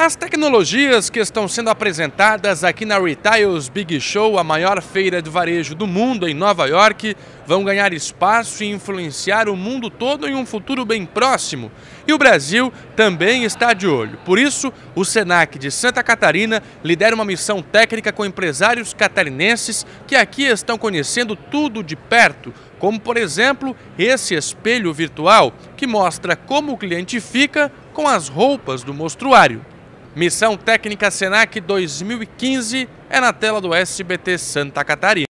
As tecnologias que estão sendo apresentadas aqui na Retails Big Show, a maior feira de varejo do mundo em Nova York, vão ganhar espaço e influenciar o mundo todo em um futuro bem próximo. E o Brasil também está de olho. Por isso, o SENAC de Santa Catarina lidera uma missão técnica com empresários catarinenses que aqui estão conhecendo tudo de perto, como por exemplo esse espelho virtual que mostra como o cliente fica com as roupas do mostruário. Missão Técnica Senac 2015 é na tela do SBT Santa Catarina.